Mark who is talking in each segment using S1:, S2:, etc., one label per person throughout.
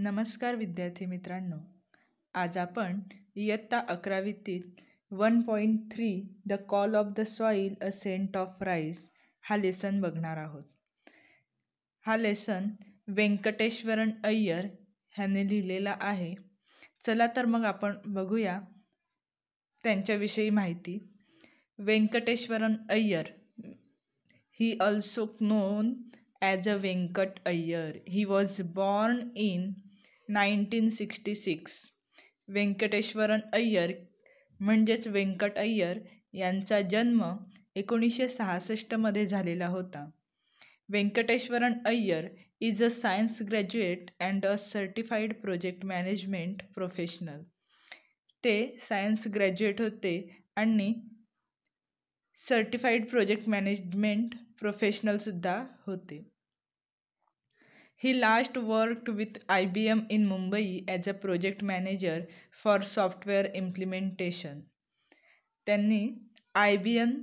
S1: नमस्कार विद्यार्थी मित्रांनो आज आपण इयत्ता अकरावीतील one point three the call of the soil a scent of rice हा लेसन बघणार आहोत हा लेसन व्यंकटेश्वरन अय्यर ह्याने लिहिलेला आहे चला तर मग आपण बघूया त्यांच्याविषयी माहिती Venkateshwaran Iyer he also known as a Venkat Iyer he was born in nineteen sixty six Venkateshwaran Iyer म्हणजेच व्यंकट अय्यर यांचा जन्म एकोणीसशे सहासष्टमध्ये झालेला होता Venkateshwaran Iyer is a science graduate and a certified project management professional ते सायन्स ग्रॅज्युएट होते आणि सर्टिफाईड प्रोजेक्ट मॅनेजमेंट प्रोफेशनलसुद्धा होते he last work with I B M in Mumbai as a project manager for software implementation त्यांनी I B M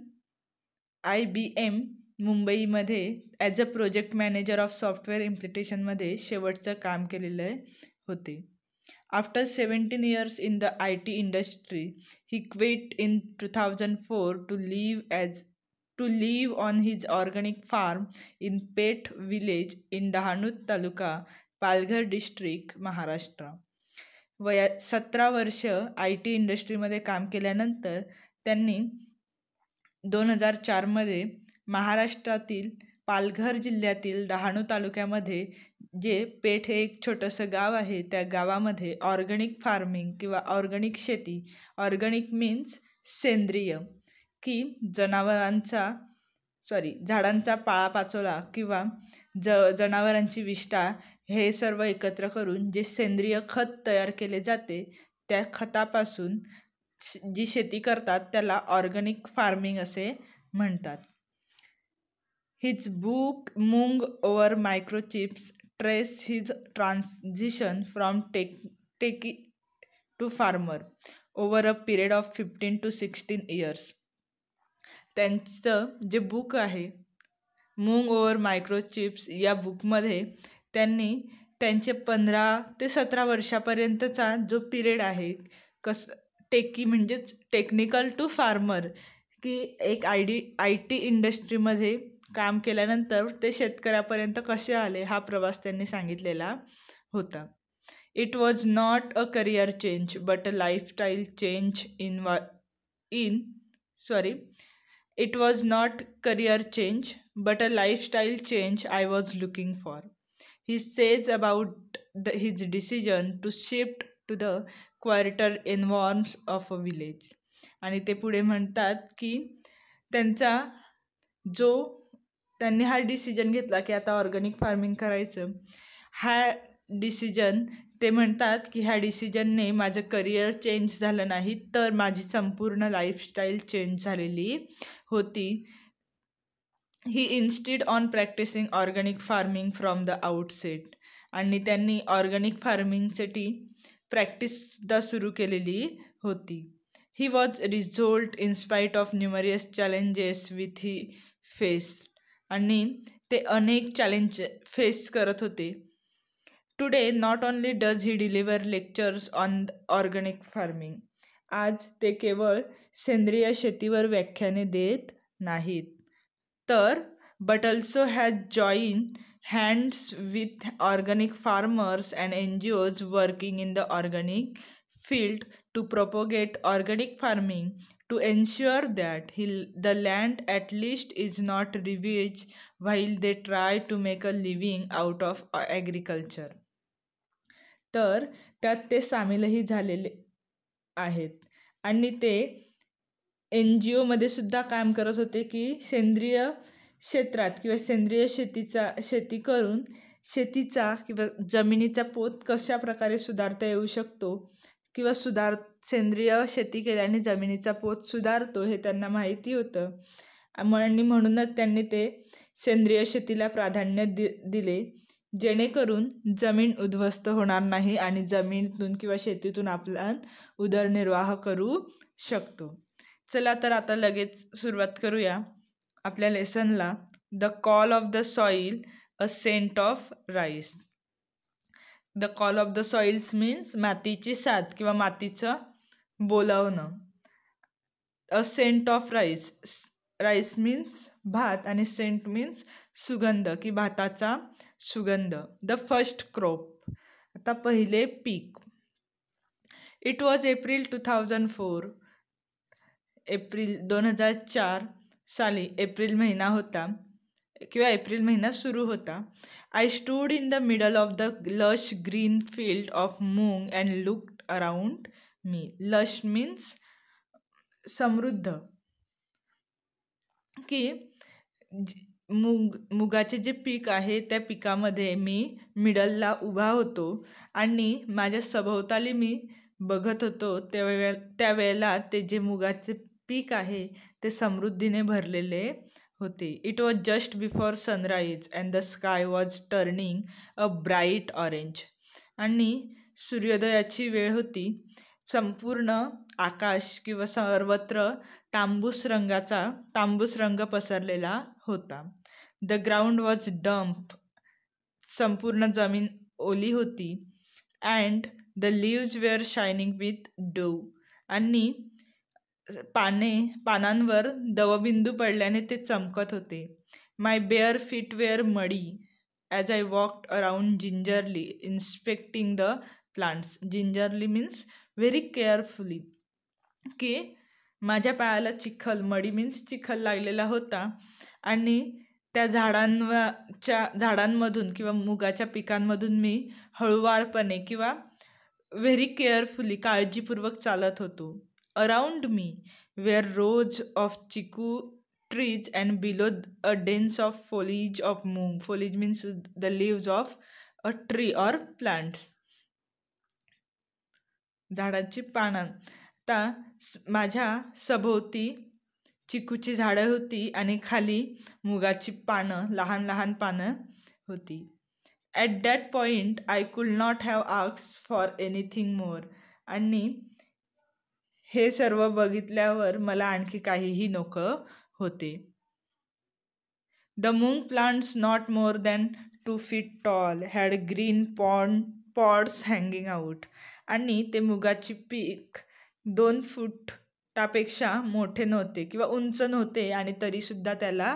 S1: I B M मुंबईमध्ये as a project manager of software इम्प्लिटेशनमध्ये शेवटचं काम केलेलं होते after seventeen years in the I T industry he quit in two thousand four to leave as to live on his organic farm in Peth village in Dahanu taluka Palghar district Maharashtra वया सतरा वर्ष I T इंडस्ट्रीमध्ये काम केल्यानंतर त्यांनी दोन हजार चारमध्ये महाराष्ट्रातील पालघर जिल्ह्यातील डहाणू तालुक्यामध्ये जे पेठ हे एक छोटंसं गाव आहे त्या गावामध्ये ऑर्गॅनिक फार्मिंग किंवा ऑर्गनिक शेती ऑर्गॅनिक मीन्स सेंद्रिय की जनावरांचा सॉरी झाडांचा पाळा पाचोला किंवा ज जनावरांची विष्ठा हे सर्व एकत्र करून जे सेंद्रिय खत तयार केले जाते त्या खतापासून जी शेती करतात त्याला ऑर्गॅनिक फार्मिंग असे म्हणतात his book moong over microchips trace his transition from tech techie to farmer over a period of fifteen to sixteen years त्यांचं जे बुक आहे मूंग ओवर मायक्रोचिप्स या बुकमध्ये त्यांनी त्यांचे पंधरा ते सतरा वर्षापर्यंतचा जो पिरियड आहे कस टेकी म्हणजेच टेक्निकल टू फार्मर की एक आय डी आय टी इंडस्ट्रीमध्ये काम केल्यानंतर ते शेतकऱ्यापर्यंत कसे आले हा प्रवास त्यांनी सांगितलेला होता it was not a career change but a lifestyle change in वा in sorry it was not career change but a lifestyle change I was looking for he says about the his decision to shift to the quarter in warms of a village आणि ते पुढे म्हणतात की त्यांचा जो त्यांनी हा decision घेतला की आता ऑर्गॅनिक फार्मिंग करायचं हा डिसिजन ते म्हणतात की ह्या डिसिजनने माझं करिअर चेंज झालं नाही तर माझी संपूर्ण लाईफस्टाईल चेंज झालेली होती he insisted on practising organic farming from the outset आणि त्यांनी ऑर्गॅनिक फार्मिंगसाठी प्रॅक्टिससुद्धा सुरू केलेली होती he was resolute in spite of numerous challenges with he face आणि ते अनेक चॅलेंज फेस करत होते Today, not only does he deliver lectures on organic farming, आज ते केवळ सेंद्रिय शेतीवर व्याख्याने देत नाहीत तर but also has join hands with organic farmers and NGOs working in the organic field to propagate organic farming to ensure that the land at least is not ravaged while they try to make a living out of agriculture. तर त्यात ते सामीलही झालेले आहेत आणि ते N G ओमध्ये सुद्धा काम करत होते की सेंद्रिय क्षेत्रात किंवा सेंद्रिय शेतीचा शेती करून शेतीचा किंवा जमिनीचा पोत कशा प्रकारे सुधारता येऊ शकतो किंवा सुधार सेंद्रिय शेती केल्याने जमिनीचा पोत सुधारतो हे त्यांना माहिती होतं आणि म्हणूनच त्यांनी ते सेंद्रिय शेतीला प्राधान्य दि दिले जेणेकरून जमीन उद्ध्वस्त होणार नाही आणि जमीनतून किंवा शेतीतून आपण उदरनिर्वाह करू शकतो चला तर आता लगेच सुरुवात करूया आपल्या लेसनला the call of the soil a scent of rice the call of the soils means मातीची साथ किंवा मातीचं बोलावणं a scent of rice rice means भात आणि सेंट मीन्स सुगंध की भाताचा सुगंध द फर्स्ट क्रॉप आता पहिले पीक it was April two thousand four April दोन हजार चार साली एप्रिल महिना होता किंवा एप्रिल महिना सुरू होता I stood in the middle of the lush green field of moong and look around me lush means समृद्ध की मुग मुगाचे जे पीक आहे त्या पिकामध्ये मी मिडलला उभा होतो आणि माझ्या सभोवताली मी बघत होतो त्यावेळे त्यावेळेला ते जे मुगाचे पीक आहे ते समृद्धीने भरलेले होते it was just before sunrise and the sky was turning a bright orange आणि सूर्योदयाची वेळ होती संपूर्ण आकाश किंवा सर्वत्र तांबूस रंगाचा तांबूस रंग पसरलेला होता द ग्राउंड वॉज डम्प संपूर्ण जमीन ओली होती and the leaves were shining with dew आणि पाने पानांवर दवबिंदू पडल्याने ते चमकत होते my bare feet were muddy as I walked around gingerly inspecting the plants gingerly means very carefully की माझ्या पायाला चिखल मडी मीन्स चिखल लागलेला होता आणि त्या झाडांच्या झाडांमधून किंवा मुगाच्या पिकांमधून मी हळुवारपणे किंवा व्हेरी केअरफुली काळजीपूर्वक चालत होतो around me were rows of chikoo trees and below a dense of foliage of moong foliage means the leaves of a tree or plants झाडांची पानं ता माझ्या सभोवती चिकूची झाडं होती आणि खाली मुगाची पानं लहान लहान पानं होती at that point I could not have आक्स फॉर एनिथिंग मोर आणि हे सर्व बघितल्यावर मला आणखी काहीही नको होते the moong plants not more than two feet tall had green pod pods hanging out आणि ते मुगाची पीक दोन फुटापेक्षा मोठे नव्हते किंवा उंच नव्हते आणि तरीसुद्धा त्याला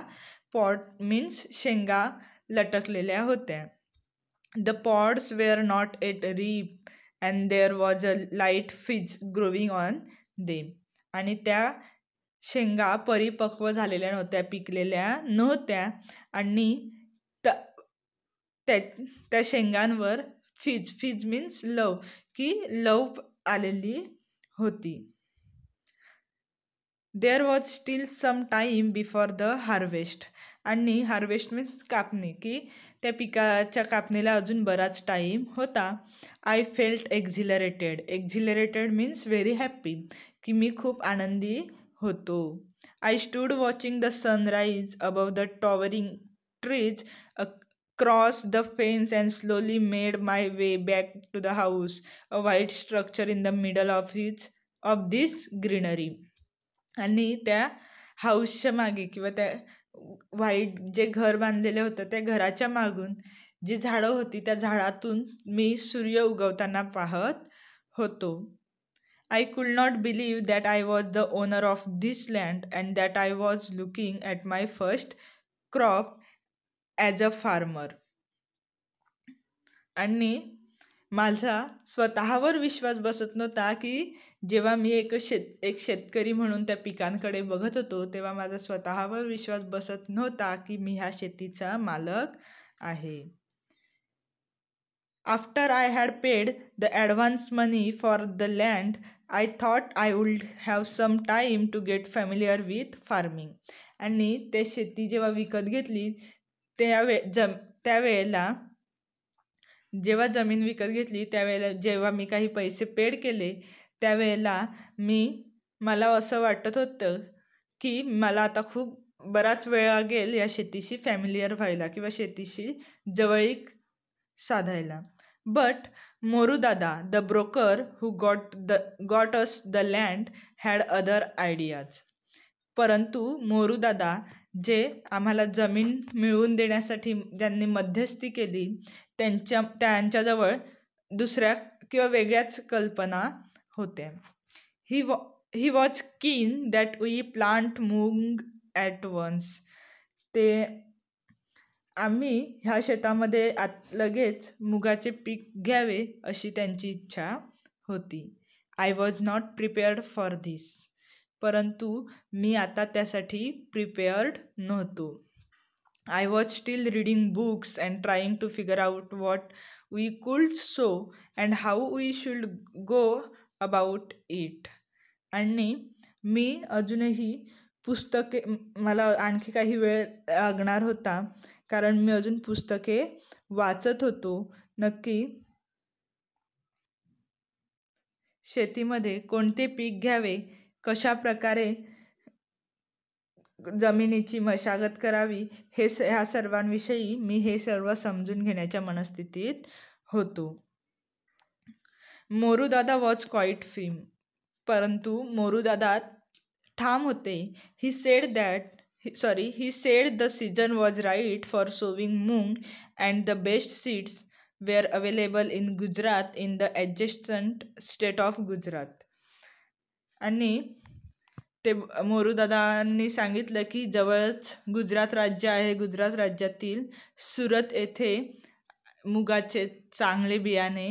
S1: पॉट मीन्स शेंगा लटकलेल्या होत्या the pods were not yet ripe and there was a light fuzz growing on them आणि त्या शेंगा परिपक्व झालेल्या नव्हत्या पिकलेल्या नव्हत्या आणि त्या त्या शेंगांवर फिज फिज मीन्स लव की लव आलेली होती there was still some time before the harvest आणि हार्वेस्ट मीन्स कापणे की त्या पिकाच्या कापणीला अजून बराच टाईम होता I felt exhilarated exhilarated means very happy की मी खूप आनंदी होतो I stood watching the sunrise above the towering trees a crossed the fence and slowly made my way back to the house, a white structure in the middle of its of this greenery आणि त्या हाऊसच्या मागे किंवा त्या white जे घर बांधलेलं होतं त्या घराच्या मागून जी झाडं होती त्या झाडातून मी सूर्य उगवताना पाहत होतो I could not believe that I was the owner of this land and that I was looking at my first crop as a farmer आणि माझा स्वतःवर विश्वास बसत नव्हता की जेव्हा मी एक शेत एक शेतकरी म्हणून त्या पिकांकडे बघत होतो तेव्हा माझा स्वतःवर विश्वास बसत नव्हता की मी ह्या शेतीचा मालक आहे after I had paid the advance money for the land I thought I would have some time to get familiar with farming आणि ते शेती जेव्हा विकत घेतली त्यावे जम त्यावेळेला जेव्हा जमीन विकत घेतली त्यावेळेला जेव्हा मी काही पैसे पेड केले त्यावेळेला मी मला असं वाटत होतं की मला आता खूप बराच वेळ लागेल या शेतीशी फॅमिलियर व्हायला किंवा शेतीशी जवळीक साधायला but Morudada the broker who got the got us the land had other ideas परंतु मोरूदादा जे आम्हाला जमीन मिळवून देण्यासाठी ज्यांनी मध्यस्थी केली त्यांच्या त्यांच्याजवळ दुसऱ्या किंवा वेगळ्याच कल्पना होत्या ही वॉ he was keen that we plant moong at once ते आम्ही ह्या शेतामध्ये आत लगेच मुगाचे पीक घ्यावे अशी त्यांची इच्छा होती I was not prepared for this परंतु मी आता त्यासाठी प्रिपेअर्ड नव्हतो I was still reading books and trying to figure out what we could sow and how we should go about it आणि मी अजूनही पुस्तके मला आणखी काही वेळ लागणार होता कारण मी अजून पुस्तके वाचत होतो नक्की शेतीमध्ये कोणते पीक घ्यावे कशा प्रकारे जमिनीची मशागत करावी हे स ह्या सर्वांविषयी मी हे सर्व समजून घेण्याच्या मनस्थितीत होतो मोरूदादा वॉज क्वाईट फिम परंतु मोरूदादा ठाम होते he said that sorry he said the season was right for sowing moong and the best seeds were available in Gujarat in the adjacent state of Gujarat आणि ते मोरूदादांनी सांगितलं की जवळच गुजरात राज्य आहे गुजरात राज्यातील सुरत येथे मुगाचे चांगले बियाणे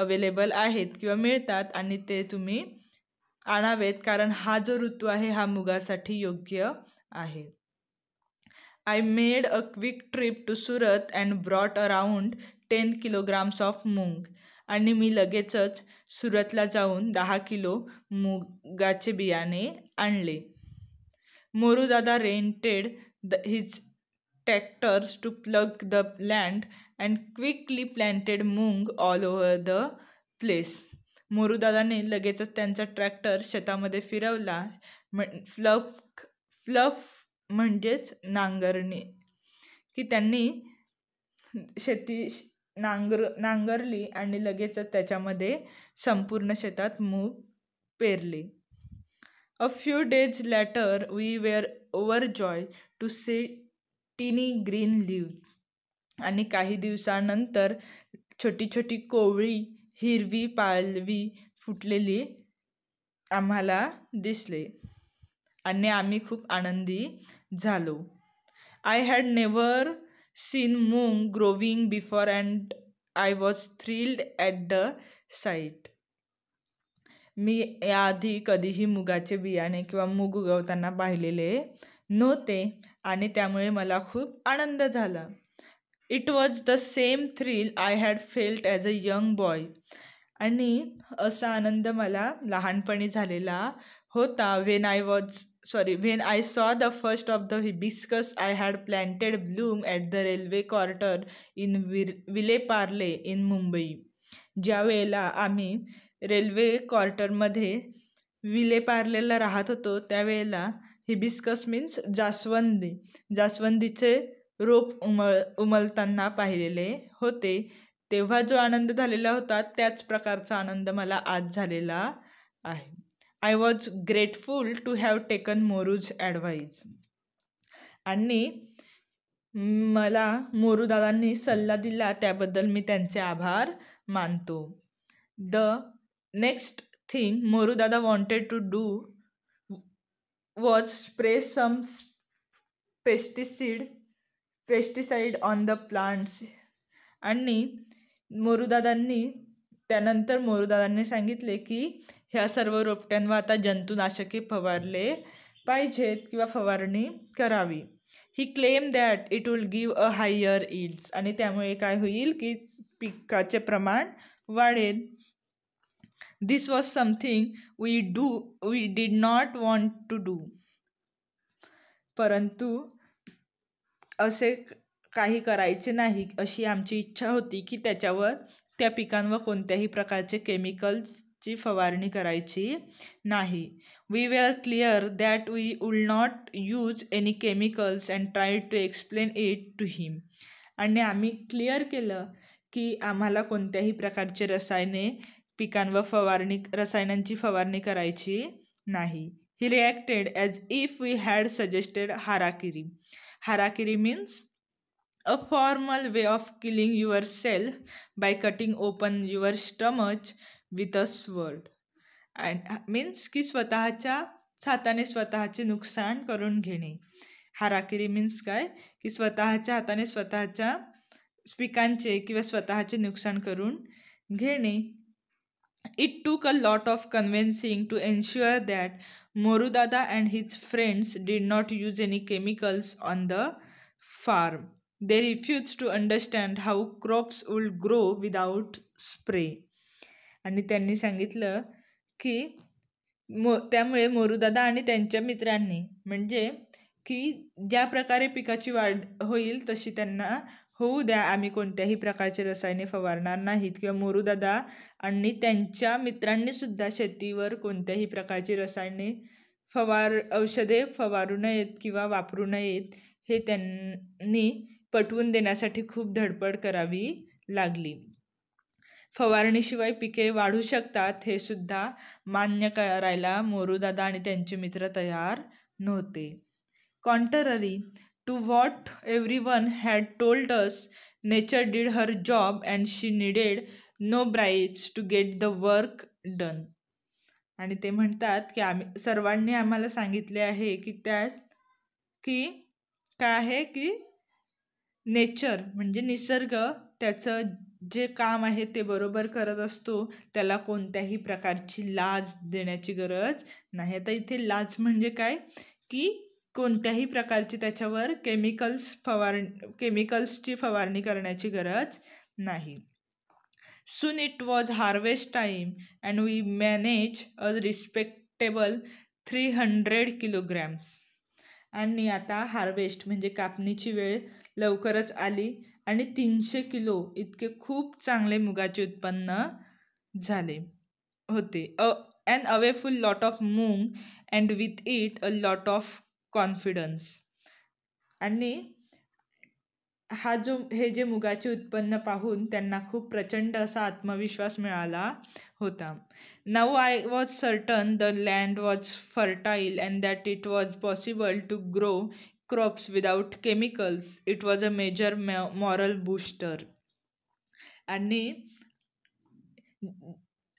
S1: अवेलेबल आहेत किंवा मिळतात आणि ते तुम्ही आणावेत कारण हा जो ऋतू आहे हा मुगासाठी योग्य आहे I made a quick trip to Surat and brought around ten kilograms of moong आणि मी लगेचच सुरतला जाऊन दहा किलो मुगाचे बियाणे आणले Morudada rented the his tractors to plough the land and quickly planted moong all over the place मोरूदादाने लगेचच त्यांचा ट्रॅक्टर शेतामध्ये फिरवला फ्लफ फ्लफ म्हणजेच नांगरणी की त्यांनी शेती नांगर नांगरली आणि लगेचच त्याच्यामध्ये संपूर्ण शेतात मूग पेरले a few days later we were overjoyed to see tiny green leaves आणि काही दिवसानंतर छोटी छोटी कोवळी हिरवी पालवी फुटलेली आम्हाला दिसले आणि आम्ही खूप आनंदी झालो I had never seen Moong growing before and I was thrilled at the sight. मी याआधी कधीही मुगाचे बियाणे किंवा मूग उगवताना पाहिलेले नव्हते आणि त्यामुळे मला खूप आनंद झाला it was the same thrill I had felt as a young boy आणि असा आनंद मला लहानपणी झालेला होता when I was sorry when I saw the first of the hibiscus I had planted bloom at the railway quarter in Vile Parle in Mumbai ज्या वेळेला आम्ही रेल्वे क्वार्टरमध्ये पार्लेला राहत होतो त्यावेळेला हिबिस्कस मीन्स जास्वंदी जास्वंदीचे रोप उमळ उमलताना पाहिलेले होते तेव्हा जो आनंद झालेला होता त्याच प्रकारचा आनंद मला आज झालेला आहे I was grateful to have taken Moru's advice आणि मला मोरूदादांनी सल्ला दिला त्याबद्दल मी त्यांचे आभार मानतो the next thing Morudada wanted to do was spray some pesticide pesticide on the plants आणि मोरूदादांनी त्यानंतर मोरूदादांनी सांगितले की ह्या सर्व रोपट्यांवर आता जंतुनाशके फवारले पाहिजेत किंवा फवारणी करावी he claim that it will give a higher yields आणि त्यामुळे काय होईल की पिकाचे प्रमाण वाढेल this was something we do we did not want to do परंतु असे काही करायचे नाही अशी आमची इच्छा होती की त्याच्यावर त्या पिकांवर कोणत्याही प्रकारचे केमिकल्स ची फवारणी करायची नाही we were clear that we wool not use any chemicals and try to explain it to him आणि आम्ही क्लिअर केलं की आम्हाला कोणत्याही प्रकारचे रसायने पिकांवर फवारणी रसायनांची फवारणी करायची नाही he reacted as if we had suggested harakiri harakiri means a formal way of killing your self by cutting open your stomach with a sword and means की स्वतःच्या हाताने स्वतःचे नुकसान करून घेणे हाराकिरी मीन्स काय की स्वतःच्या हाताने स्वतःच्या पिकांचे किंवा स्वतःचे नुकसान करून घेणे it took a lot of convincing to ensure that Morudada and his friends did not use any chemicals on the farm they refuse to understand how crops would grow without spray आणि त्यांनी सांगितलं की मो त्यामुळे मोरूदादा आणि त्यांच्या मित्रांनी म्हणजे की ज्या प्रकारे पिकाची वाढ होईल तशी त्यांना होऊ द्या आम्ही कोणत्याही प्रकारचे रसायने फवारणार नाहीत किंवा मोरूदादा आणि त्यांच्या मित्रांनीसुद्धा शेतीवर कोणत्याही प्रकारची रसायने फवार औषधे फवारू नयेत किंवा वापरू नयेत हे त्यांनी पटवून देण्यासाठी खूप धडपड करावी लागली फवारणीशिवाय पिके वाढू शकतात हे सुद्धा मान्य करायला मोरूदादा आणि त्यांचे मित्र तयार नव्हते contrary to what every one had told us nature did her job and she needed no bribes to get the work done आणि ते म्हणतात की आम्ही सर्वांनी आम्हाला सांगितले आहे की त्यात की काय आहे की नेचर म्हणजे निसर्ग त्याचं जे काम आहे ते बरोबर करत असतो त्याला कोणत्याही प्रकारची लाज देण्याची गरज नाही आता इथे लाज म्हणजे काय की कोणत्याही प्रकारची त्याच्यावर केमिकल्स फवार केमिकल्सची फवारणी करण्याची गरज नाही soon it was harvest time and we manage a respectable three hundred kilograms आणि आता हार्वेस्ट म्हणजे कापणीची वेळ लवकरच आली आणि तीनशे किलो इतके खूप चांगले मुगाचे उत्पन्न झाले होते a an awful lot of moong and with it a lot of confidence आणि हा जो हे जे मुगाचे उत्पन्न पाहून त्यांना खूप प्रचंड असा आत्मविश्वास मिळाला होता now I was certain the land was fertile and that it was possible to grow crops without chemicals it was a major moral booster आणि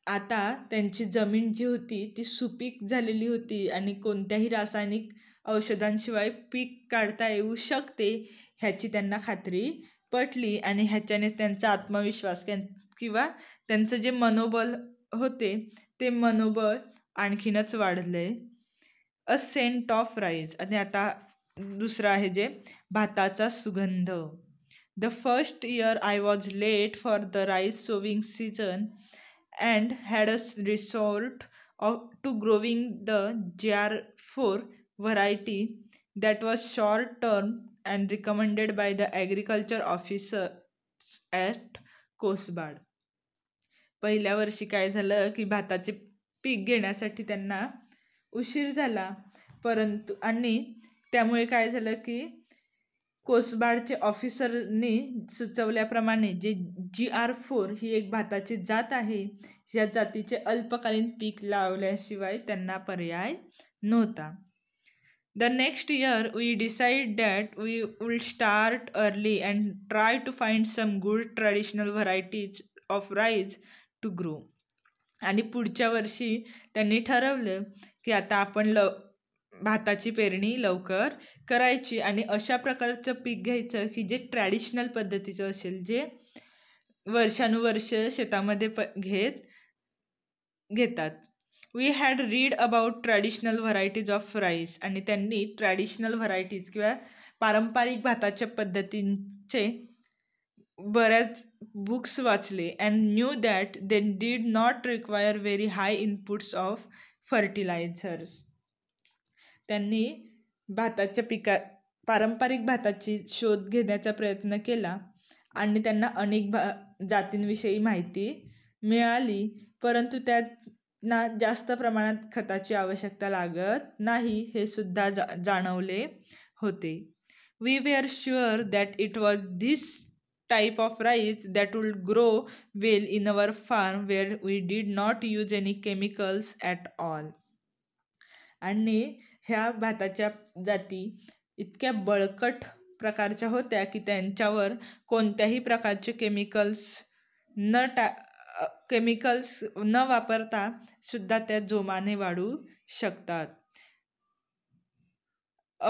S1: आता त्यांची जमीन जी होती ती सुपीक झालेली होती आणि कोणत्याही रासायनिक औषधांशिवाय पीक काढता येऊ शकते ह्याची त्यांना खात्री पटली आणि ह्याच्याने त्यांचा आत्मविश्वास किंवा त्यांचं जे मनोबल होते ते मनोबल आणखीनच वाढले अ सेंट ऑफ राईज आणि आता दुसरं आहे जे भाताचा सुगंध the first year I was late for the rice sowing season and had a resort of to growing the J R four variety that was short term and recommended by the agriculture officers at Kosbad पहिल्या वर्षी काय झालं की भाताचे पीक घेण्यासाठी त्यांना उशीर झाला परंतु आणि त्यामुळे काय झालं की कोसबाडचे ऑफिसरनी सुचवल्याप्रमाणे जे जी आर फोर ही एक भाताची जात आहे या जातीचे अल्पकालीन पीक लावल्याशिवाय त्यांना पर्याय नव्हता the next year we decide that we would start early and try to find some good traditional varieties of rice to grow आणि पुढच्या वर्षी त्यांनी ठरवलं की आता आपण लव भाताची पेरणी लवकर करायची आणि अशा प्रकारचं पीक घ्यायचं की जे ट्रॅडिशनल पद्धतीचं असेल जे वर्षानुवर्ष शेतामध्ये प घेत घेतात we had read about traditional varieties of rice आणि त्यांनी ट्रॅडिशनल व्हरायटीज किंवा पारंपरिक भाताच्या पद्धतींचे बऱ्याच बुक्स वाचले and knew that they did not require very high inputs of fertilisers त्यांनी भाताच्या पिका पारंपरिक भाताची शोध घेण्याचा प्रयत्न केला आणि त्यांना अनेक भा जातींविषयी माहिती मिळाली परंतु त्यात ना जास्त प्रमाणात खताची आवश्यकता लागत नाही हे सुद्धा जा जाणवले होते we are sure that it was this type of rice that would grow well in our farm where we did not use any chemicals at all आणि ह्या भाताच्या जाती इतक्या बळकट प्रकारच्या होत्या की त्यांच्यावर कोणत्याही प्रकारचे केमिकल्स न टा केमिकल्स न वापरता सुद्धा त्या जोमाने वाढू शकतात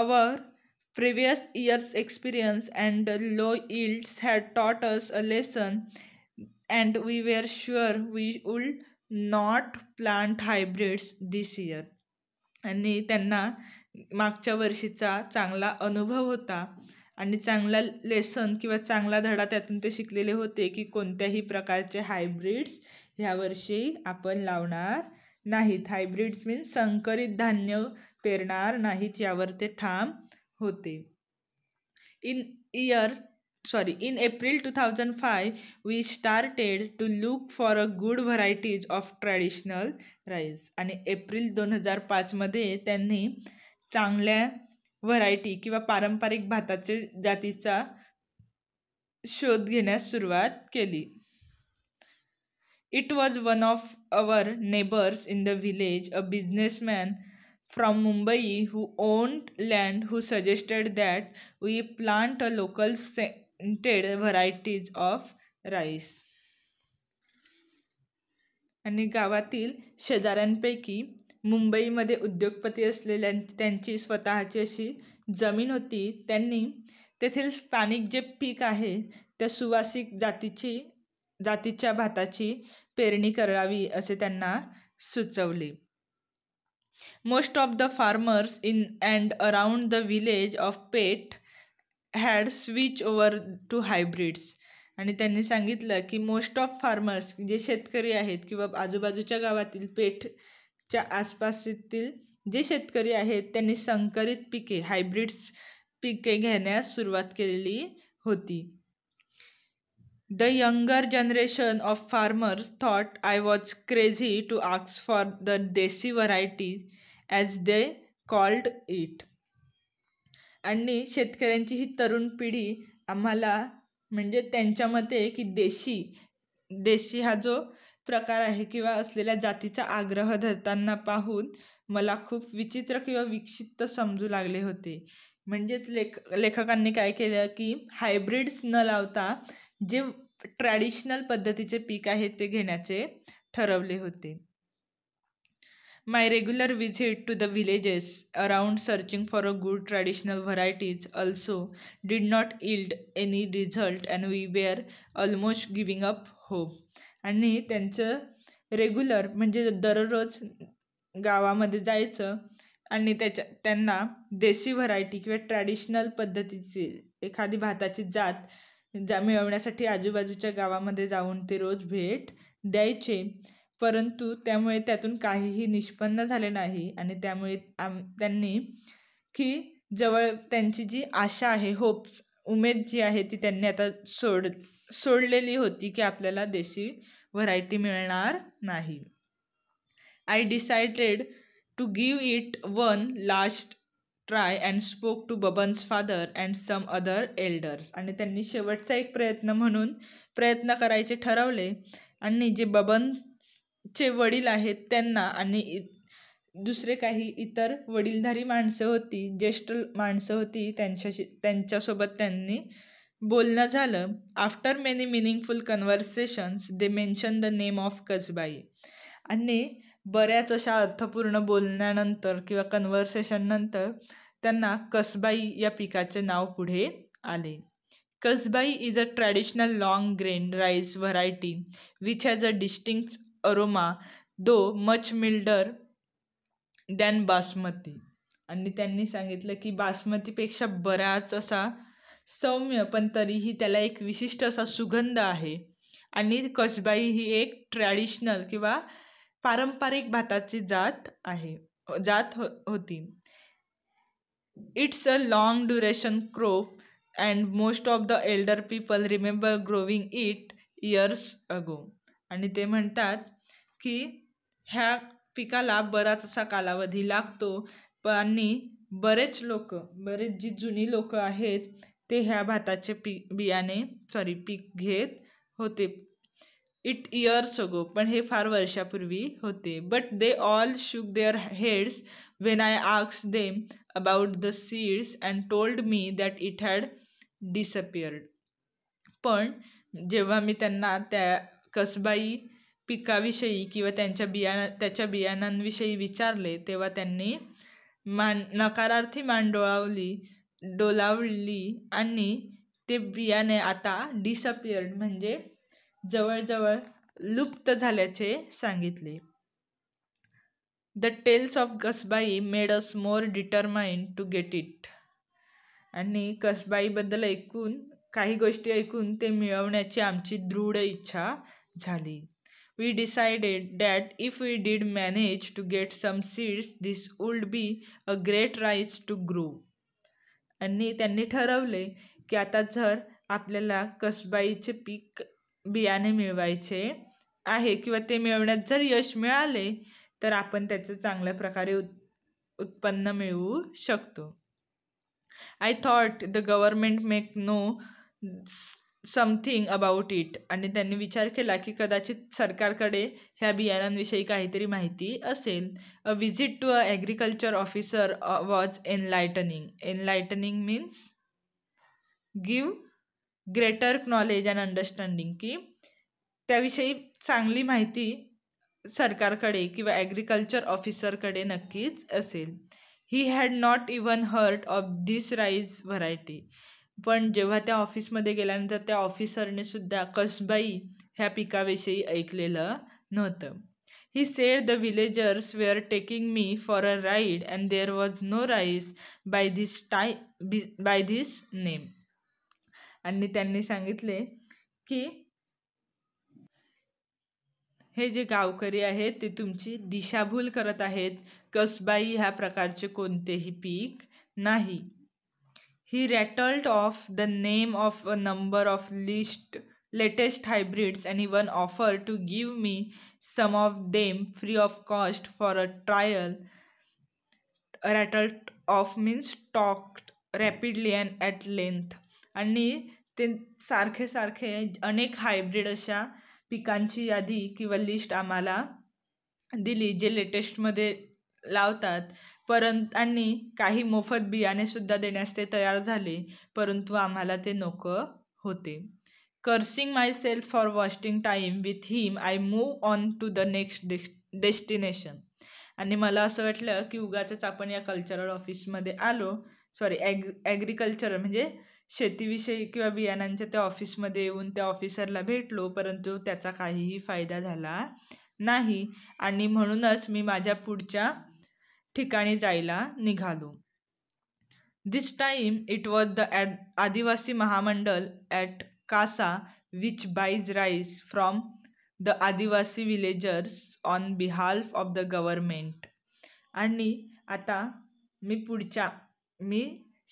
S1: our previous years experience and low yields had taught us a lesson and we were sure we wool not plant hybrids this year आणि त्यांना मागच्या वर्षीचा चांगला अनुभव होता आणि चांगला लेसन किंवा चांगला धडा त्यातून ते शिकलेले होते की कोणत्याही प्रकारचे हायब्रिड्स ह्यावर्षी आपण लावणार नाहीत हायब्रिड्स मीन्स संकरित धान्य पेरणार नाहीत यावर ते ठाम होते in year sorry in April two thousand five we started to look for a good varieties of traditional rice आणि एप्रिल दोन हजार पाचमध्ये त्यांनी चांगल्या व्हरायटी किंवा पारंपारिक भाताचे जातीचा शोध घेण्यास सुरुवात केली it was one of our neighbours in the village a businessman from Mumbai who owned land who suggested that we plant a local scented varieties of rice आणि गावातील शेजाऱ्यांपैकी मुंबईमध्ये उद्योगपती असलेल्या त्यांची स्वतःची अशी जमीन होती त्यांनी तेथील स्थानिक जे पीक आहे त्या सुवासिक जातीची जातीच्या भाताची पेरणी करावी असे त्यांना सुचवले most of the farmers in and around the village of pet had switch over to hybrids आणि त्यांनी सांगितलं की मोस्ट ऑफ फार्मर्स जे शेतकरी आहेत किंवा आजूबाजूच्या गावातील पेठ च्या आसपासतील जे शेतकरी आहेत त्यांनी संकरित पिके हायब्रिड्स पिके घेण्यास सुरुवात केलेली होती the younger generation of farmers thought I was crazy to आक्स for the desi variety as they called it आणि शेतकऱ्यांची ही तरुण पिढी आम्हाला म्हणजे त्यांच्या मते की देशी देशी हा जो प्रकार आहे किंवा असलेल्या जातीचा आग्रह धरताना पाहून मला खूप विचित्र किंवा विक्षिप्त समजू लागले होते म्हणजेच लेख लेखकांनी काय केलं की हायब्रिड्स न लावता जे ट्रॅडिशनल पद्धतीचे पीक आहे ते घेण्याचे ठरवले होते my regular visit to the villages around searching for a good traditional varieties also did not yield any result and we were almost giving up hope आणि त्यांचं रेग्युलर म्हणजे दररोज गावामध्ये जायचं आणि त्याच्या त्यांना देसी व्हरायटी किंवा ट्रॅडिशनल पद्धतीची एखादी भाताची जात जा मिळवण्यासाठी आजूबाजूच्या गावामध्ये जाऊन ते रोज भेट द्यायचे परंतु त्यामुळे त्यातून काहीही निष्पन्न झाले नाही आणि त्यामुळे आम त्यांनी की जवळ त्यांची जी आशा आहे होप्स उमेद जी आहे ती त्यांनी आता सोड सोडलेली होती की आपल्याला देशी व्हरायटी मिळणार नाही I decided to give it one last try and spoke to Baban's father and some other elders आणि त्यांनी शेवटचा एक प्रयत्न म्हणून प्रयत्न करायचे ठरवले आणि जे बबनचे वडील आहेत त्यांना आणि दुसरे काही इतर वडीलधारी माणसं होती ज्येष्ठ माणसं होती त्यांच्याशी त्यांच्यासोबत त्यांनी बोलणं झालं after many meaningful conversations they mention the name of Kasbai आणि बऱ्याच अशा अर्थपूर्ण बोलण्यानंतर किंवा कन्व्हर्सेशननंतर त्यांना कसबाई या पिकाचे नाव पुढे आले Kasbai is a traditional long grain rice variety which has a distinct aroma though much milder than basmati आणि त्यांनी सांगितलं की बासमतीपेक्षा बराच असा सौम्य पण तरीही त्याला एक विशिष्ट असा सुगंध आहे आणि कसबाई ही एक ट्रॅडिशनल किंवा पारंपरिक भाताची जात आहे जात हो होती it's a long duration crop and most of the elder people remember growing it years ago आणि ते म्हणतात की ह्या पिकाला बराच असा कालावधी लागतो पण आणि बरेच लोक बरेच जी जुनी लोक आहेत ते ह्या भाताचे पी बियाणे सॉरी पीक घेत होते इट इयर्स अगो पण हे फार वर्षापूर्वी होते but they all shook their heads when I आक्स them about the seeds and told me that it had disappeared पण जेव्हा मी त्यांना त्या कसबाई पिकाविषयी किंवा त्यांच्या बियाणा त्याच्या बियाणांविषयी विचारले तेव्हा त्यांनी मान नकारार्थी मान डोलावली आणि ते बियाणे आता डिसअपियर्ड म्हणजे जवळजवळ लुप्त झाल्याचे सांगितले the tales of Kasbai made us more determined to get it आणि कसबाईबद्दल ऐकून काही गोष्टी ऐकून ते मिळवण्याची आमची दृढ इच्छा झाली we decided that if we did manage to get some seeds this would be a great rice to grow आणि त्यांनी ठरवले की आता जर आपल्याला कसबाईचे पीक बियाणे मिळवायचे आहे किंवा ते मिळवण्यात जर यश मिळाले तर आपण त्याचं चांगल्या प्रकारे उत् उत्पन्न मिळवू शकतो I thought the government make know something about it आणि त्यांनी विचार केला की कदाचित सरकारकडे ह्या बियाणांविषयी काहीतरी माहिती असेल a visit to a agriculture officer was enlightening enlightening means give greater knowledge and understanding की त्याविषयी चांगली माहिती सरकारकडे किंवा ॲग्रिकल्चर ऑफिसरकडे नक्कीच असेल he had not even heard of this rice variety पण जेव्हा त्या ऑफिसमध्ये गेल्यानंतर त्या ऑफिसरने सुद्धा कसबाई ह्या पिकाविषयी ऐकलेलं नव्हतं he said the villagers were taking me for a ride and there was no rice by this type by this name आणि त्यांनी सांगितले की हे जे गावकरी आहेत ते तुमची दिशाभूल करत आहेत कसबाई ह्या प्रकारचे कोणतेही पीक नाही he rattled off the name of a number of list latest hybrids and even offer to give me some of them free of cost for a trial rattled off means talk rapidly and at length आणि ते सारखे सारखे अनेक hybrid अशा पिकांची यादी किंवा list आम्हाला दिली जे लेटेस्टमध्ये लावतात परंत आणि काही मोफत बियाणेसुद्धा देण्यास ते तयार झाले परंतु आम्हाला ते नको होते cursing myself for wasting time with him I move on to the next destination आणि मला असं वाटलं की उगाच आपण या कल्चरल ऑफिसमध्ये आलो सॉरी ॲग ॲग्रिकल्चर म्हणजे शेतीविषयी किंवा बियाणांच्या त्या ऑफिसमध्ये येऊन त्या ऑफिसरला भेटलो परंतु त्याचा काहीही फायदा झाला नाही आणि म्हणूनच मी माझ्या पुढच्या ठिकाणी जायला निघालो this time it was the ॲड Adivasi Mahamandal at Kasa which buys rice from the Adivasi villagers on बिहाल्फ ऑफ द गव्हर्मेंट आणि आता मी पुढच्या मी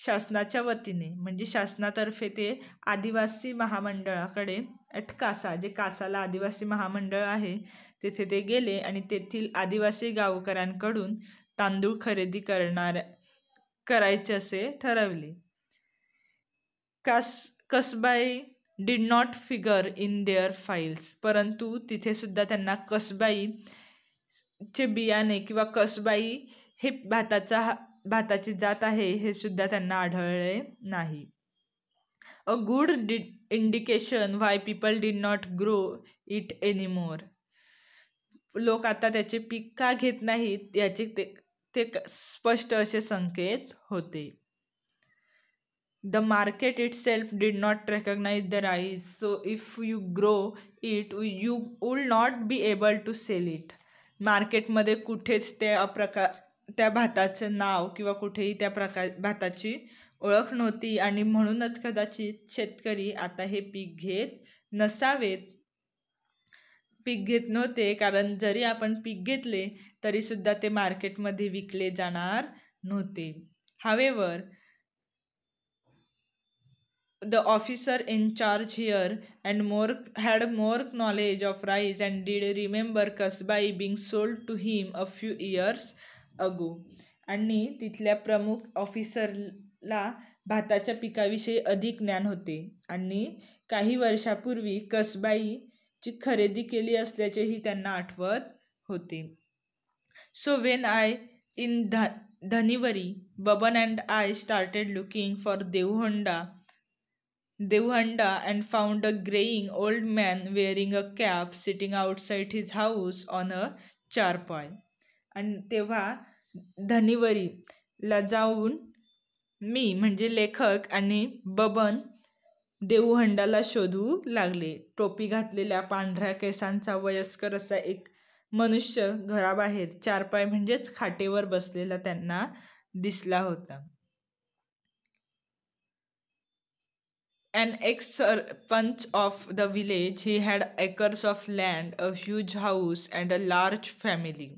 S1: शासनाच्या वतीने म्हणजे शासनातर्फे ते आदिवासी महामंडळाकडे ॲट कासा जे कासाला आदिवासी महामंडळ आहे तेथे ते गेले आणि तेथील आदिवासी गावकऱ्यांकडून तांदूळ खरेदी करणार करायचे असे ठरवले कास Kasbai did not figure in their files परंतु तिथे सुद्धा त्यांना कसबाई चे बियाणे किंवा कसबाई हे भाताचा भाताची जात आहे हे सुद्धा त्यांना आढळले नाही अ गुड डि indication why people did not grow it anymore लोक आता त्याचे पीक का घेत नाहीत याचे ते ते स्पष्ट असे संकेत होते the market itself did not recognise the rice so if you grow it you will not be able to sell it मार्केटमध्ये कुठेच त्या प्रकार त्या भाताचं नाव किंवा कुठेही त्या प्रकार भाताची ओळख नव्हती आणि म्हणूनच कदाचित शेतकरी आता हे पीक घेत नसावेत पीक घेत नव्हते कारण जरी आपण पीक घेतले तरीसुद्धा ते मार्केटमध्ये विकले जाणार नव्हते however the officer in charge here and more had more knowledge of rice and did remember Kasbai being sold to him a few years ago आणि तिथल्या प्रमुख ऑफिसरला भाताच्या पिकाविषयी अधिक ज्ञान होते आणि काही वर्षापूर्वी कसबाई ची खरेदी केली असल्याचेही त्यांना आठवत होते सो वेन आय इन ध Dhaniwari Baban and I started looking for Devhanda Devhanda and found a greying old man wearing a cap sitting outside his house on a पॉय आणि तेव्हा धनिवरीला जाऊन मी म्हणजे लेखक आणि बबन देऊहंडाला शोधू लागले टोपी घातलेल्या पांढऱ्या केसांचा वयस्कर असा एक मनुष्य घराबाहेर चार पाय म्हणजेच खाटेवर बसलेला त्यांना दिसला होता and ex sarpanch of the village he had acres of land a huge house and a large family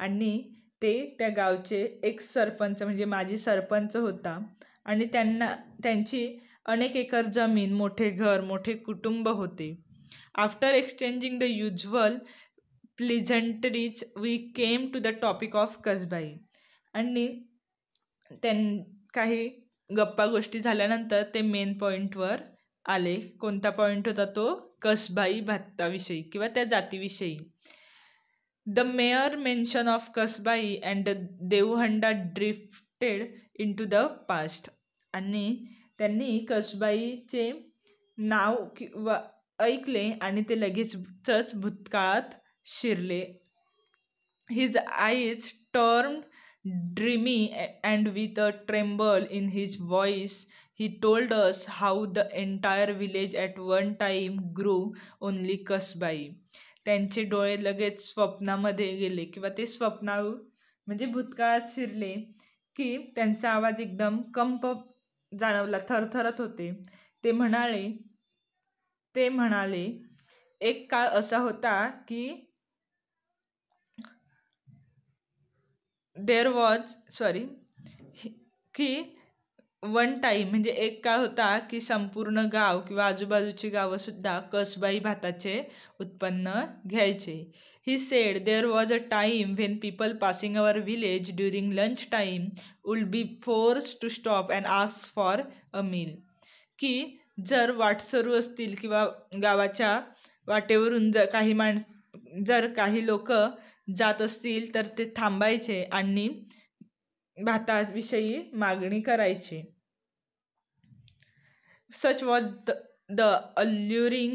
S1: आणि ते त्या गावचे एक सरपंच म्हणजे माझी सरपंच होता आणि त्यांना त्यांची अनेक एकर जमीन मोठे घर मोठे कुटुंब होते after exchanging the usual pleasantries we came to the topic of Kasbai आणि त्यां काही गप्पा गोष्टी झाल्यानंतर ते मेन पॉईंटवर आले कोणता पॉईंट होता तो कसबाई भाताविषयी किंवा त्या जातीविषयी the mere mention of Kasbai and Devhanda drifted in to the past आणि त्यांनी कसबाईचे नाव किंवा ऐकले आणि ते लगेचच भूतकाळात शिरले his eyes turn dreamy and with a tremble in his voice he told us how the entire village at one time grew only Kasbai त्यांचे डोळे लगेच स्वप्नामध्ये गेले किंवा ते स्वप्नाळू म्हणजे भूतकाळात शिरले की त्यांचा आवाज एकदम कंप जाणवला थरथरत होते ते म्हणाले ते म्हणाले एक काळ असा होता की देर वॉज सॉरी की वन टाईम म्हणजे एक काळ होता की संपूर्ण गाव किंवा आजूबाजूची गावंसुद्धा कसबाई भाताचे उत्पन्न घ्यायचे He said there was a time when people passing our village during lunch time would be forced to stop and ask for a meal. की जर वाटसरू असतील किंवा गावाच्या वाटेवरून जर काही माण जर काही लोक जात असतील तर ते थांबायचे आणि भाताविषयी मागणी करायची Such was the alluring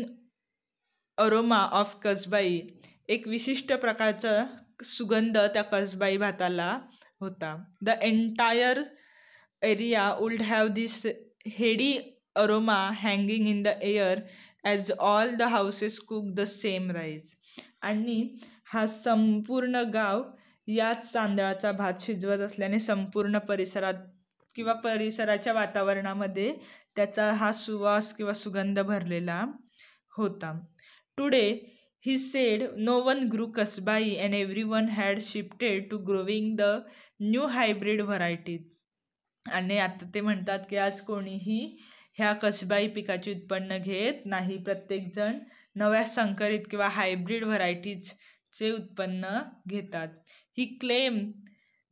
S1: aroma of kasbai एक विशिष्ट प्रकारचा सुगंध त्या कसबाई भाताला होता the entire area would have this heady aroma hanging in the air as all the houses cook the same rice आणि हा संपूर्ण गाव याच तांदळाचा भात शिजवत असल्याने संपूर्ण परिसरात किंवा परिसराच्या वातावरणामध्ये त्याचा हा सुवास किंवा सुगंध भरलेला होता today said no one grew Kasbai and every one had shifted to growing the new hybrid varieties आणि आता ते म्हणतात की आज कोणीही ह्या कसबाई पिकाचे उत्पन्न घेत नाही प्रत्येकजण नव्या संकरित किंवा हायब्रीड व्हरायटीजचे उत्पन्न घेतात he claim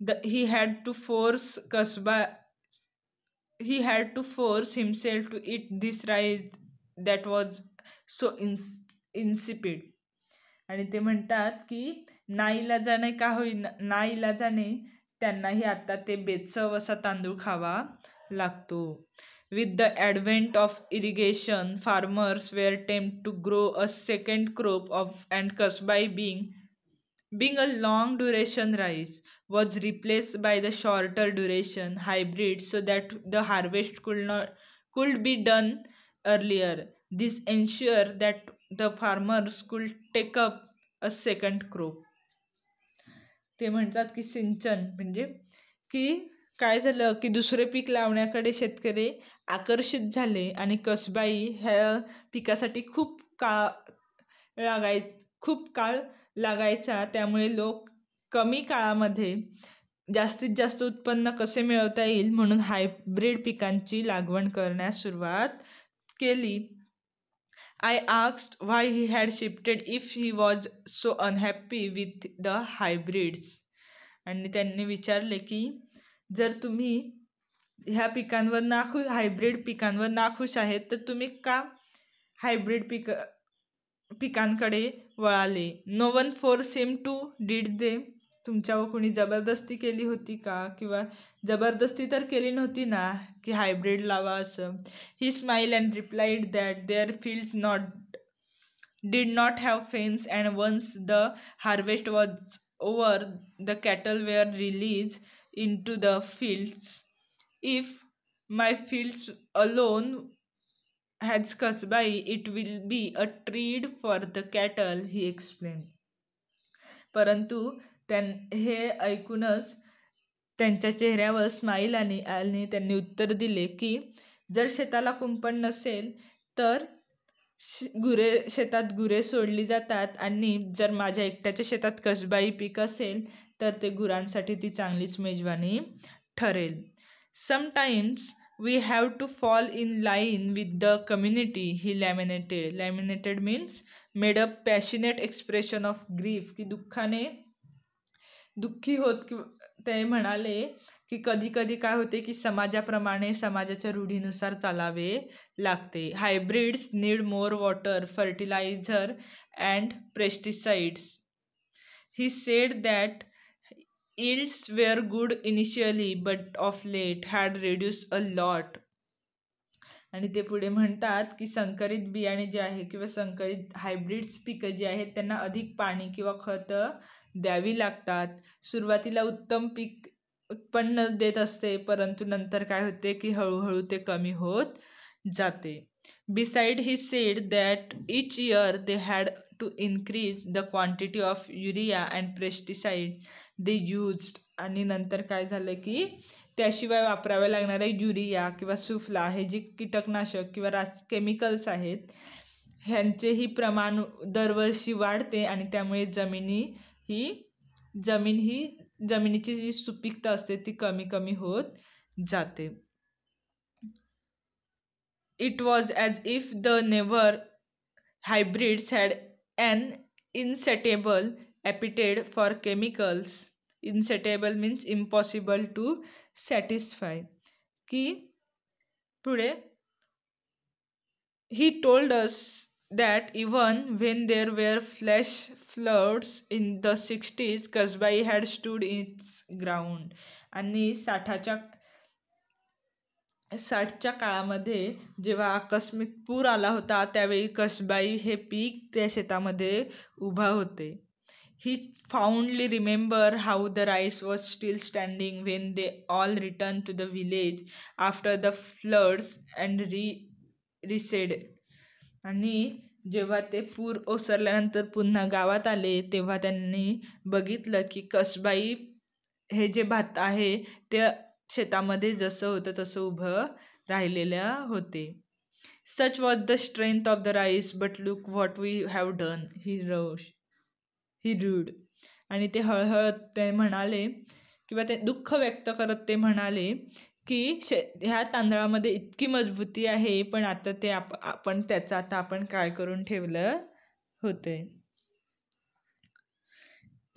S1: the he had to force कसबा he had to force himself to eat this rice that was so इन्स इन्सिपिड आणि ते म्हणतात की नाईलाजाने का होईना नाईलाजाने त्यांनाही आता ते बेचव असा तांदूळ खावा लागतो with the advent of irrigation farmers were tempted to grow a second crop of and Kasbai by being being a long duration rice was replace by the shorter duration hybrid so that the harvest could not could be done earlier this ensure that the farmers could take up a second crop ते म्हणतात की सिंचन म्हणजे की काय झालं की दुसरे पीक लावण्याकडे शेतकरी आकर्षित झाले आणि कसबाई ह्या पिकासाठी खूप काळ लागाय खूप काळ लागायचा त्यामुळे लोक कमी काळामध्ये जास्तीत जास्त उत्पन्न कसे मिळवता येईल म्हणून हायब्रीड पिकांची लागवण करण्यास सुरुवात केली I asked why he had shifted if he was so unhappy with the hybrids. आणि त्यांनी विचारले की जर तुम्ही ह्या पिकांवर नाखुश हायब्रिड पिकांवर नाखुश आहेत तर तुम्ही का हायब्रिड पिक पिकांकडे वळाले no one force them to did they तुमच्यावर कोणी जबरदस्ती केली होती का किंवा जबरदस्ती तर केली नव्हती ना की हायब्रीड लावा असं he smile and replied that their fields not did not have fence and once the harvest was over the cattle were release in to the fields if my fields alone has Kasbai it will be a treat for the cattle he explain परंतु त्यां हे ऐकूनच त्यांच्या चेहऱ्यावर smile आणि आणि त्यांनी उत्तर दिले की जर शेताला कुंपण नसेल तर गुरे शेतात गुरे सोडली जातात आणि जर माझ्या एकट्याच्या शेतात कसबाई पीक असेल तर ते गुरांसाठी ती चांगलीच मेजवानी ठरेल sometimes we have to fall in line with the community he lamented lamented means made a passionate expression of grief की दुःखाने दुःखी होत कि ते म्हणाले की कधी कधी काय होते की समाजाप्रमाणे समाजाच्या रूढीनुसार चालावे लागते hybrids need more water fertiliser and pesticides he said that yields were good initially but of late had reduce a lot आणि ते पुढे म्हणतात की संकरित बियाणे जे आहे किंवा संकरित हायब्रिड्स पिकं जी आहेत त्यांना अधिक पाणी किंवा खत द्यावी लागतात सुरुवातीला उत्तम पीक उत्पन्न देत असते परंतु नंतर काय होते की हळूहळू ते कमी होत जाते beside he said that each year they had to increase the quantity of urea and pesticide they used आणि नंतर काय झालं की त्याशिवाय वापराव्या लागणाऱ्या युरिया किंवा सुफला हे जे कीटकनाशक किंवा रास केमिकल्स आहेत ह्यांचेही प्रमाण दरवर्षी वाढते आणि त्यामुळे जमिनी ही जमीन ही जमिनीची जी सुपीकता असते ती कमी कमी होत जाते it was as if the newer hybrids had and insatiable appetite for chemicals insatiable means impossible to satisfy की पुढे he told us that even when there were flash floods in the 60s, Kasbai had stood its ground. आणि साठाच्या साठच्या काळामध्ये जेव्हा आकस्मिक पूर आला होता त्यावेळी कसबाई हे पीक त्या शेतामध्ये उभा होते he fondly remember how the rice was still standing when they all return to the village after the floods and री रिसेड आणि जेव्हा ते पूर ओसरल्यानंतर पुन्हा गावात आले तेव्हा त्यांनी बघितलं की कसबाई हे जे भात आहे ते शेतामध्ये जसं होतं तसं उभं राहिलेलं होते such was the strength of the rice but look what we have done he रोश ही रूड आणि ते हळहळत ते म्हणाले किंवा ते दुःख व्यक्त करत ते म्हणाले की श ह्या तांदळामध्ये इतकी मजबूती आहे पण आता ते आप आपण त्याचं आता आपण काय करून ठेवलं होते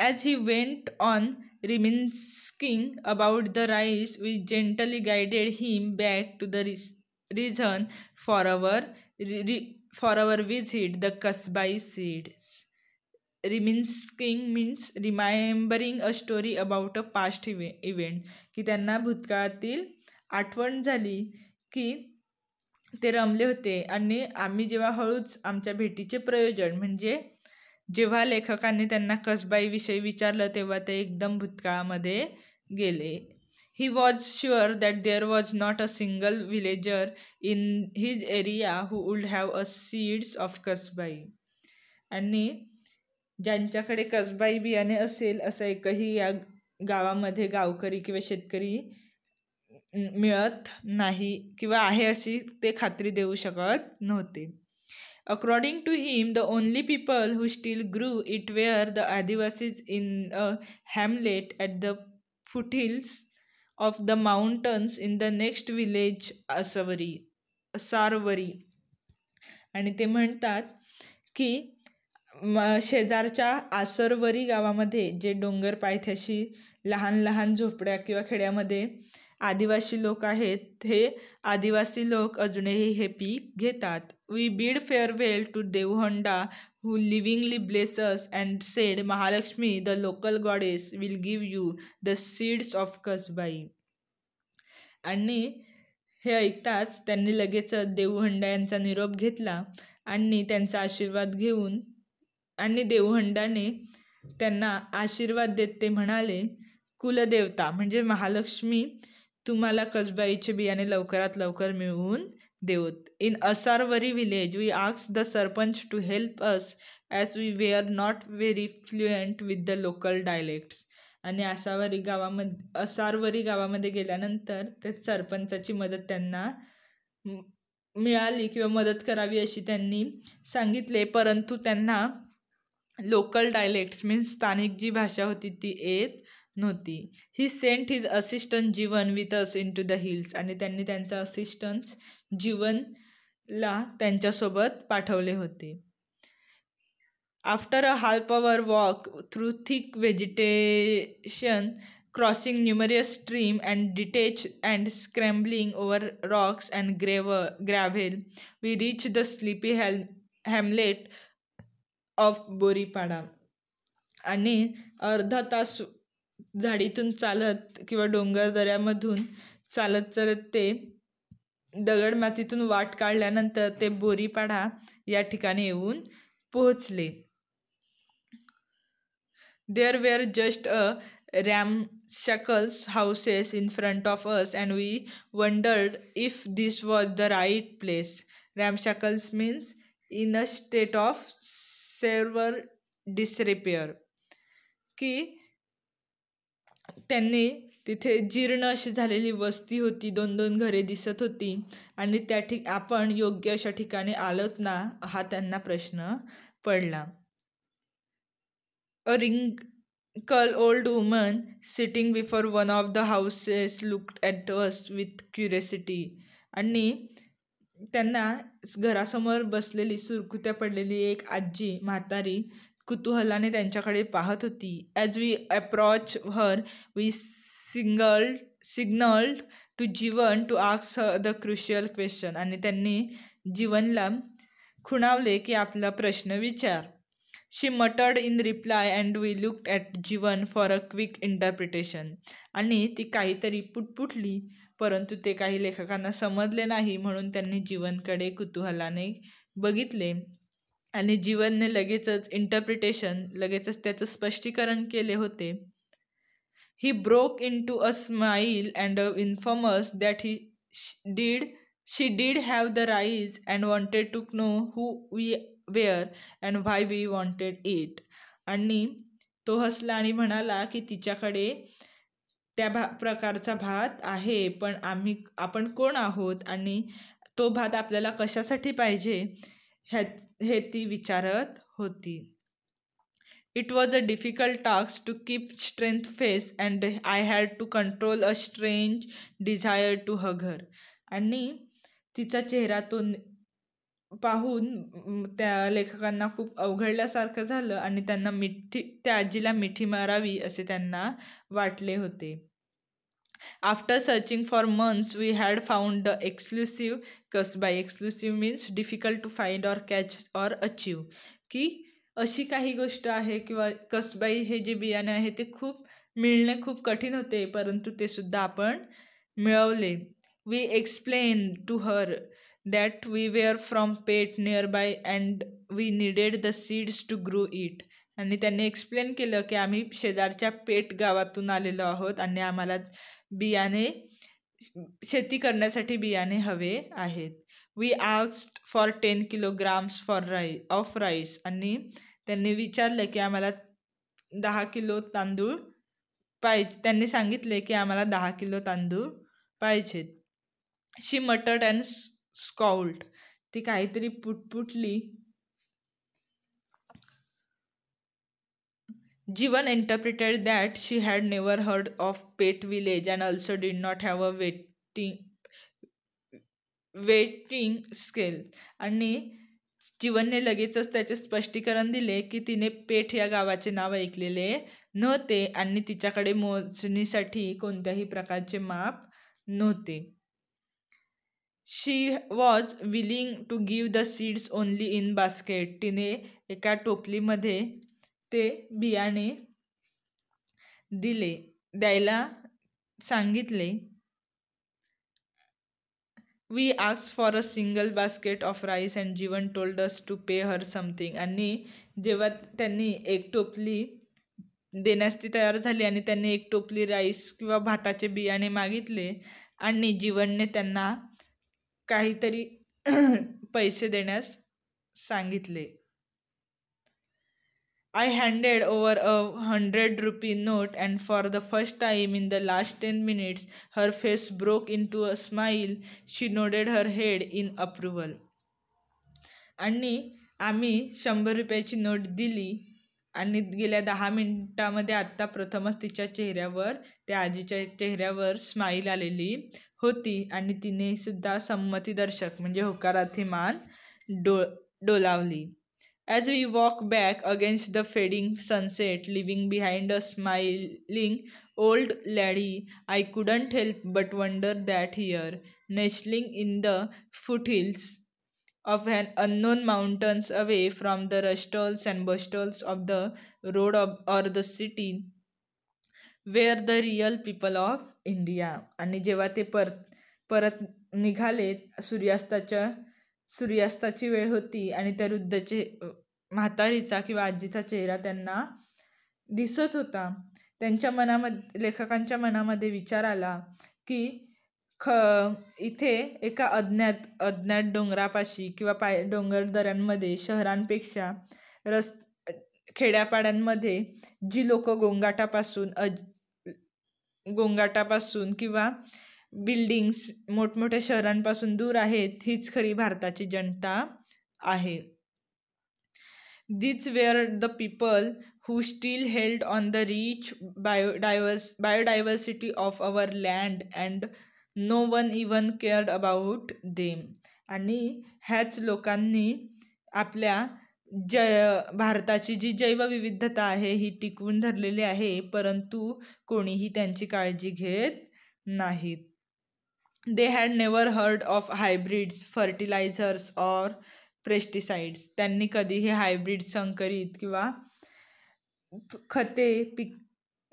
S1: as he went on reminiscing about the rice we gently guided him back to the रिस रिझन फॉर अवर रि for our visit the Kasbai seed reminiscing means remembering a story about a past इवे event की त्यांना भूतकाळातील आठवण झाली की ते रमले होते आणि आम्ही जेव्हा हळूच आमच्या भेटीचे प्रयोजन म्हणजे जेव्हा लेखकाने त्यांना विषयी विचारलं तेव्हा ते एकदम भूतकाळामध्ये गेले he was sure that there was not a single villager in his area who would have a seeds of Kasbai आणि ज्यांच्याकडे कसबाई बियाणे असेल असं एकही या गावामध्ये गावकरी किंवा शेतकरी मिळत नाही किंवा आहे अशी ते खात्री देऊ शकत नव्हते according to him the only people who still grew it were the Adivasis in a hamlet at the hills of the mountains in the next village Aswari Sarwari आणि ते म्हणतात की शेजारच्या आसरवरी गावामध्ये जे डोंगर पायथ्याशी लहान लहान झोपड्या किंवा खेड्यामध्ये आदिवासी लोक आहेत हे आदिवासी लोक अजूनही हे पीक घेतात we bid farewell to Devhanda who lovingly blessed us and said Mahalakshmi the local goddess will give you the seeds of Kasbai आणि हे ऐकताच त्यांनी लगेच देवहंडा यांचा निरोप घेतला आणि त्यांचा आशीर्वाद घेऊन आणि देवहंडाने त्यांना आशीर्वाद देत ते म्हणाले कुलदेवता म्हणजे महालक्ष्मी तुम्हाला कसबाईचे बियाणे लवकरात लवकर मिळवून देऊत इन असारवरी विलेज वी आक्स the sarpanch to help us as we were are not very fluent with the local dialects आणि असावरी गावामध्ये असारवरी गावामध्ये गेल्यानंतर ते सरपंचाची मदत त्यांना मिळाली किंवा मदत करावी अशी त्यांनी सांगितले परंतु त्यांना लोकल डायलेक्ट्स मीन्स स्थानिक जी भाषा होती ती येत नव्हती he sent his assistant Jeevan with us in to the hills आणि त्यांनी त्यांचा असिस्टन्स जीवनला त्यांच्यासोबत पाठवले होते after a half hour walk through thick vegetation crossing numerous stream and detach and scrambling over rocks and grave gravel we reach the sleepy हॅल hamlet of Boripada आणि अर्धा तास झाडीतून चालत किंवा डोंगर दऱ्यामधून चालत चालत ते दगड मातीतून वाट काढल्यानंतर ते बोरीपाडा या ठिकाणी येऊन पोहोचले there were just a ramshackle houses in front of us and we wondered if this was the right place shackles means in a state of severe disrepair की त्यांनी तिथे जीर्ण अशी झालेली वस्ती होती दोन दोन घरे दिसत होती आणि त्या ठिक आपण योग्य अशा ठिकाणी आलोत ना हा त्यांना प्रश्न पडला a wrinkle old woman sitting before one of the houses look at us with curiosity आणि त्यांना घरासमोर बसलेली सुरकुत्या पडलेली एक आजी म्हातारी कुतूहलाने त्यांच्याकडे पाहत होती as we approach her we single signalled to Jeevan to आक्स द क्रुशियल क्वेश्चन आणि त्यांनी जीवनला खुणावले की आपला प्रश्न विचार she muttered in reply and we look at Jeevan for a quick interpretation आणि ती काहीतरी पुटपुटली परंतु ते काही लेखकांना समजले नाही म्हणून त्यांनी जीवनकडे कुतूहलाने बघितले आणि जीवनने लगेचच इंटरप्रिटेशन लगेचच त्याचं स्पष्टीकरण केले होते he broke into a smile and a informs that he did she did have the rice and wanted to know who we were and why we wanted it आणि तो हसला आणि म्हणाला की तिच्याकडे त्या भा प्रकारचा भात आहे पण आम्ही आपण कोण आहोत आणि तो भात आपल्याला कशासाठी पाहिजे ह्या हे ती विचारत होती it was a difficult task to keep strength face and I had to control a strange desire to hug her आणि तिचा चेहरा तो पाहून त्या लेखकांना खूप अवघडल्यासारखं झालं आणि त्यांना मिठी त्या आजीला मिठी मारावी असे त्यांना वाटले होते after searching for months, we had found the exclusive Kasbai exclusive means difficult to find or catch or achieve की अशी काही गोष्ट आहे किंवा कसबाई हे जे बियाणे आहे ते खूप मिळणे खूप कठीण होते परंतु ते सुद्धा आपण मिळवले we explain to her that we were from Pet nearby and we needed the seeds to grow it आणि त्यांनी एक्सप्लेन केलं की आम्ही शेजारच्या पेट गावातून आलेलो आहोत आणि आम्हाला बियाणे शेती करण्यासाठी बियाणे हवे आहेत we asked for ten kilograms for rye of rice आणि त्यांनी विचारलं की आम्हाला दहा किलो तांदूळ पाहिजे त्यांनी सांगितले की आम्हाला दहा किलो तांदूळ पाहिजेत शी मटर्ड अँड स्काउल्ट ती काहीतरी पुटपुटली Jeevan interpreted that she had never heard of Pet village and also did not have a weighting weighting scale आणि जीवनने लगेचच त्याचे स्पष्टीकरण दिले की तिने पेठ या गावाचे नाव ऐकलेले नव्हते आणि तिच्याकडे मोजणीसाठी कोणत्याही प्रकारचे माप नव्हते she was willing to give the seeds only in basket तिने एका टोपलीमध्ये ते बियाणे दिले द्यायला सांगितले we ask for a single basket of rice and Jeevan told us to pay her something आणि जेव्हा त्यांनी एक टोपली देण्यास ती तयार झाली आणि त्यांनी एक टोपली राईस किंवा भाताचे बियाणे मागितले आणि जीवनने त्यांना काहीतरी पैसे देण्यास सांगितले I handed over a hundred rupee note and for the first time in the last ten minutes her face broke into a smile she nodded her head in approval आणि आम्ही शंभर रुपयाची नोट दिली आणि गेल्या दहा मिनटामध्ये आत्ता प्रथमच तिच्या चेहऱ्यावर त्या आजीच्या चेहऱ्यावर स्माईल आलेली होती आणि तिने सुद्धा संमतीदर्शक म्हणजे होकारार्थी मान डो डोलावली As we walk back against the fading sunset, leaving behind a smiling old lady, I couldn't help but wonder that here, nestling in the foothills of an unknown mountains away from the rustlers and bustles of the road of, or the city, were the real people of India. आणि जेव्हा परत परत सूर्यास्ताच्या सूर्यास्ताची वेळ होती आणि त्या वृद्धचे म्हातारीचा किंवा आजीचा चेहरा त्यांना दिसत होता त्यांच्या मनामध्ये लेखकांच्या मनामध्ये विचार आला की ख इथे एका अज्ञात अज्ञात डोंगरापाशी किंवा पाय डोंगरदऱ्यांमध्ये शहरांपेक्षा रस खेड्यापाड्यांमध्ये जी लोक गोंगाटापासून अज गोंगाटापासून किंवा बिल्डिंग्स मोठमोठ्या शहरांपासून दूर आहेत हीच खरी भारताची जनता आहे these were the people who still held on the rich bio biodiversity of our land and no one even cared about them आणि ह्याच लोकांनी आपल्या ज भारताची जी जैवविविधता आहे ही टिकवून धरलेली आहे परंतु कोणीही त्यांची काळजी घेत नाहीत they had never heard of hybrids fertilizers or pesticides त्यांनी कधीही हायब्रिड संकरित किंवा खते पिक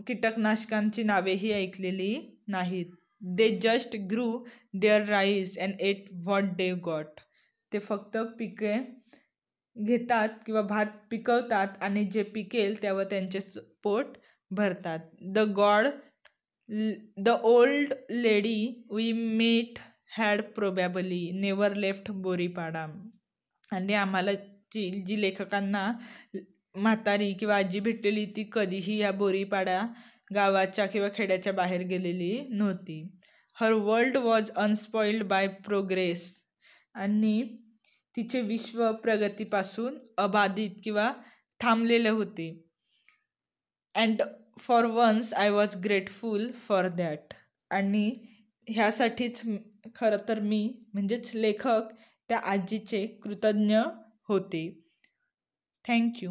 S1: कीटकनाशकांची नावेही ऐकलेली नाहीत they just grew their rice and ate what they got ते फक्त पिके घेतात किंवा भात पिकवतात आणि जे पिकेल त्यावर त्यांचे पोट भरतात the god the old lady we met had probably never left Boripada आणि आम्हाला जी जी लेखकांना म्हातारी किंवा आजी भेटलेली ती कधीही या बोरीपाडा गावाच्या किंवा खेड्याच्या बाहेर गेलेली नव्हती her world was unspoiled by progress आणि तिचे विश्व प्रगतीपासून अबाधित किंवा थांबलेले होते and for once I was grateful for that आणि ह्यासाठीच खरं तर मी म्हणजेच लेखक त्या आजीचे कृतज्ञ होते थँक्यू